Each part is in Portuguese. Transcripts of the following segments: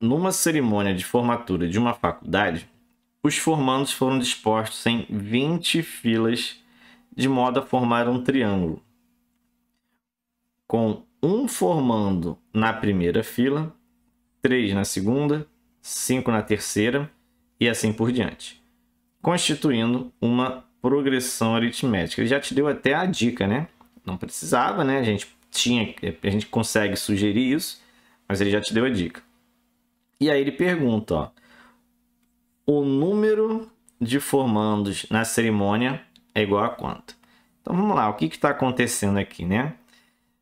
Numa cerimônia de formatura de uma faculdade, os formandos foram dispostos em 20 filas de modo a formar um triângulo, com um formando na primeira fila, três na segunda, cinco na terceira e assim por diante, constituindo uma progressão aritmética. Ele já te deu até a dica, né? Não precisava, né? A gente tinha, a gente consegue sugerir isso, mas ele já te deu a dica. E aí ele pergunta, ó, o número de formandos na cerimônia é igual a quanto? Então vamos lá, o que está acontecendo aqui, né?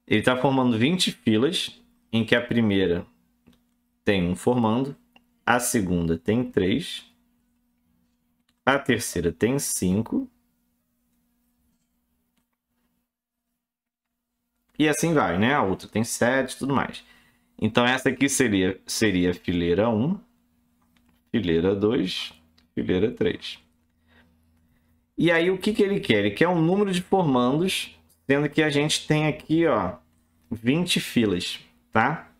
Ele está formando 20 filas, em que a primeira tem um formando, a segunda tem três, a terceira tem cinco e assim vai, né? A outra tem sete, e tudo mais. Então essa aqui seria, seria fileira 1, fileira 2, fileira 3. E aí o que, que ele quer? Ele quer um número de formandos, sendo que a gente tem aqui ó, 20 filas, tá?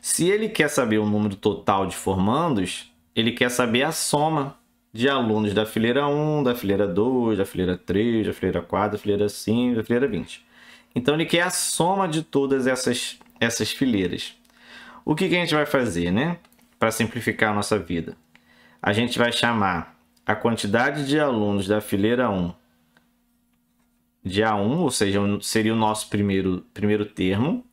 Se ele quer saber o número total de formandos, ele quer saber a soma de alunos da fileira 1, da fileira 2, da fileira 3, da fileira 4, da fileira 5, da fileira 20. Então ele quer a soma de todas essas essas fileiras. O que, que a gente vai fazer, né? Para simplificar a nossa vida. A gente vai chamar a quantidade de alunos da fileira 1 de A1, ou seja, seria o nosso primeiro, primeiro termo.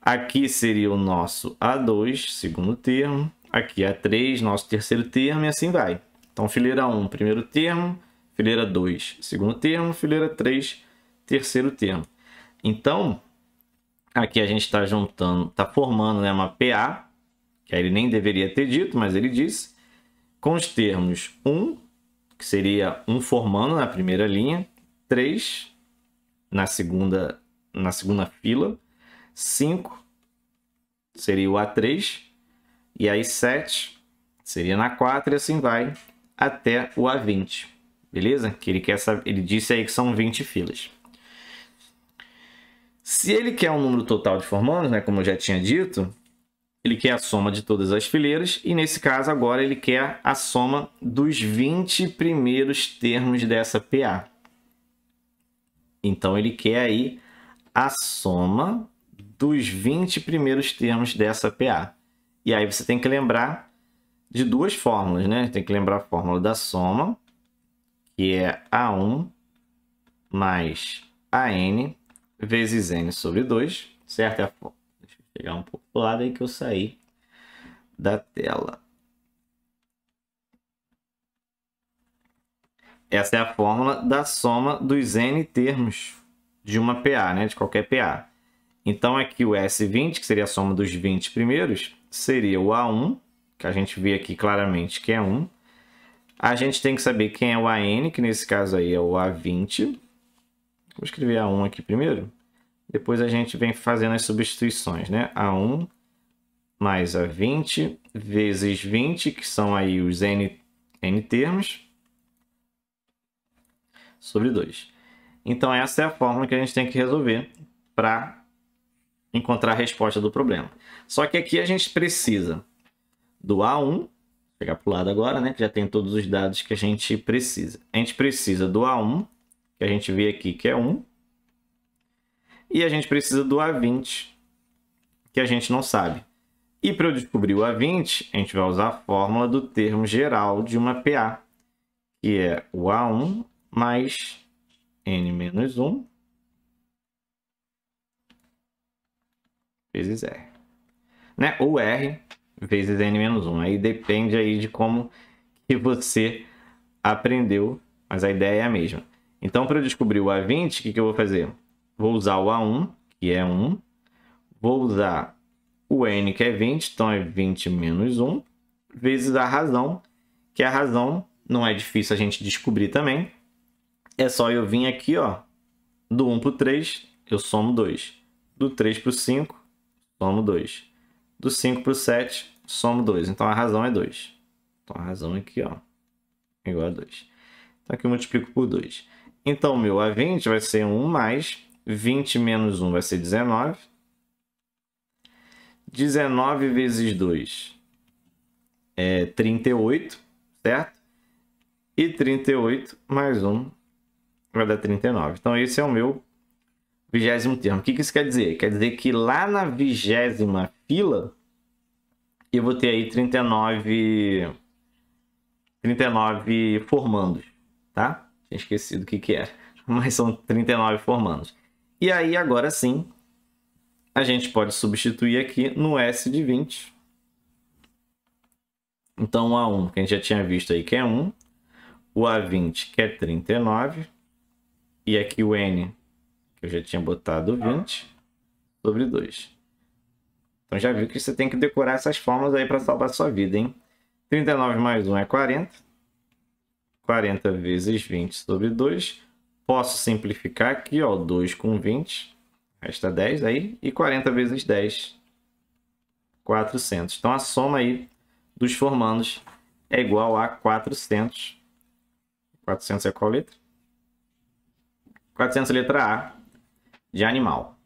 Aqui seria o nosso A2, segundo termo. Aqui A3, nosso terceiro termo, e assim vai. Então, fileira 1, primeiro termo. Fileira 2, segundo termo. Fileira 3, terceiro termo. Então, Aqui a gente está juntando, está formando né, uma PA, que aí ele nem deveria ter dito, mas ele disse, com os termos 1, que seria um formando na primeira linha, 3 na segunda, na segunda fila, 5 seria o A3, e aí 7 seria na 4 e assim vai até o A20. Beleza? Que ele quer saber, ele disse aí que são 20 filas. Se ele quer um número total de formandos, né, como eu já tinha dito, ele quer a soma de todas as fileiras e nesse caso agora ele quer a soma dos 20 primeiros termos dessa PA. Então ele quer aí a soma dos 20 primeiros termos dessa PA. E aí você tem que lembrar de duas fórmulas, né? Tem que lembrar a fórmula da soma, que é A1 mais AN vezes n sobre 2, certo? É a Deixa eu pegar um pouco do lado aí que eu saí da tela. Essa é a fórmula da soma dos n termos de uma PA, né? de qualquer PA. Então, aqui é o S20, que seria a soma dos 20 primeiros, seria o A1, que a gente vê aqui claramente que é 1. A gente tem que saber quem é o AN, que nesse caso aí é o A20. Vou escrever A1 aqui primeiro. Depois a gente vem fazendo as substituições, né? A1 mais A20 vezes 20, que são aí os N, N termos, sobre 2. Então, essa é a fórmula que a gente tem que resolver para encontrar a resposta do problema. Só que aqui a gente precisa do A1, vou pegar para o lado agora, né? Que já tem todos os dados que a gente precisa. A gente precisa do A1 que a gente vê aqui que é 1. E a gente precisa do A20, que a gente não sabe. E para eu descobrir o A20, a gente vai usar a fórmula do termo geral de uma PA, que é o A1 mais N menos 1 vezes R. Né? Ou R vezes N menos 1. Aí depende aí de como que você aprendeu, mas a ideia é a mesma. Então, para eu descobrir o A20, o que, que eu vou fazer? Vou usar o A1, que é 1. Vou usar o N, que é 20, então é 20 menos 1, vezes a razão, que a razão não é difícil a gente descobrir também. É só eu vir aqui, ó, do 1 para o 3, eu somo 2. Do 3 para o 5, somo 2. Do 5 para o 7, somo 2. Então a razão é 2. Então a razão é aqui, ó, é igual a 2. Então aqui eu multiplico por 2. Então, meu A20 vai ser 1 mais 20 menos 1 vai ser 19. 19 vezes 2 é 38, certo? E 38 mais 1 vai dar 39. Então, esse é o meu vigésimo termo. O que isso quer dizer? Quer dizer que lá na vigésima fila, eu vou ter aí 39, 39 formandos, tá? tinha esquecido o que, que era. Mas são 39 formandos. E aí, agora sim, a gente pode substituir aqui no S de 20. Então, o A1, que a gente já tinha visto aí, que é 1. O A20, que é 39. E aqui o N, que eu já tinha botado 20 sobre 2. Então, já viu que você tem que decorar essas formas aí para salvar a sua vida, hein? 39 mais 1 é 40. 40 vezes 20 sobre 2. Posso simplificar aqui, ó, 2 com 20, resta 10 aí, e 40 vezes 10, 400. Então, a soma aí dos formandos é igual a 400. 400 é qual letra? 400 é letra A de animal.